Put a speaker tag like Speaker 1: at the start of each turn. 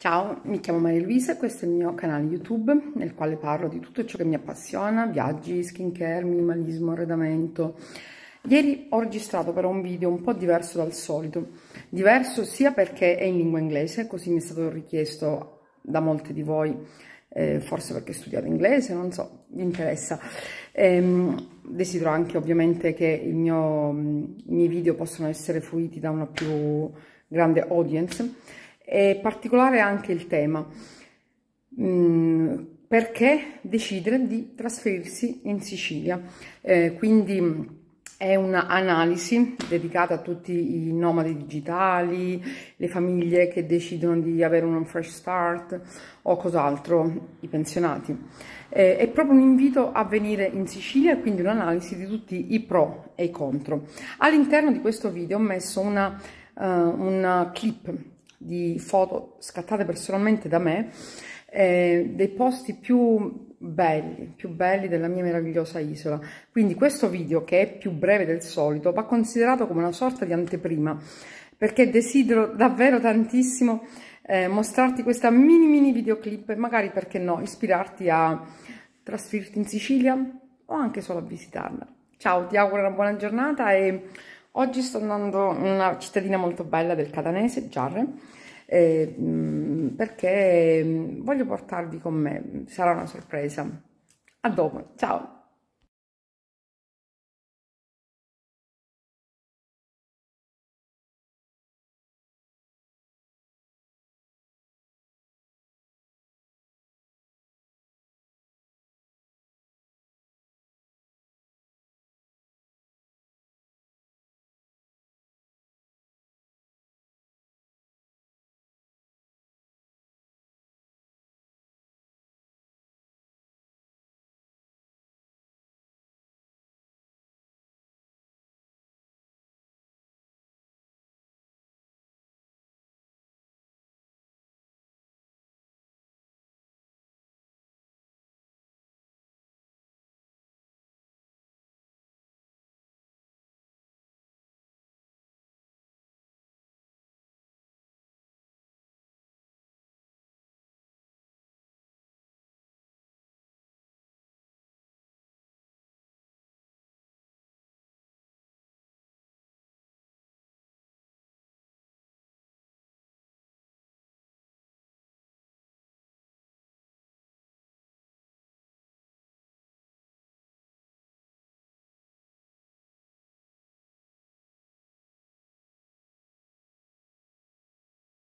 Speaker 1: Ciao, mi chiamo Maria Luisa e questo è il mio canale YouTube nel quale parlo di tutto ciò che mi appassiona, viaggi, skincare, minimalismo, arredamento. Ieri ho registrato però un video un po' diverso dal solito, diverso sia perché è in lingua inglese, così mi è stato richiesto da molte di voi, eh, forse perché studiate inglese, non so, mi interessa. Ehm, desidero anche ovviamente che mio, mm, i miei video possano essere fruiti da una più grande audience è particolare anche il tema. Mm, perché decidere di trasferirsi in Sicilia? Eh, quindi è un'analisi dedicata a tutti i nomadi digitali, le famiglie che decidono di avere un fresh start o cos'altro, i pensionati. Eh, è proprio un invito a venire in Sicilia e quindi un'analisi di tutti i pro e i contro. All'interno di questo video ho messo una, uh, una clip di foto scattate personalmente da me, eh, dei posti più belli, più belli della mia meravigliosa isola. Quindi questo video, che è più breve del solito, va considerato come una sorta di anteprima, perché desidero davvero tantissimo eh, mostrarti questa mini mini videoclip e magari, perché no, ispirarti a trasferirti in Sicilia o anche solo a visitarla. Ciao, ti auguro una buona giornata e Oggi sto andando in una cittadina molto bella del Catanese, Giarre, eh, perché mm, voglio portarvi con me, sarà una sorpresa. A dopo, ciao!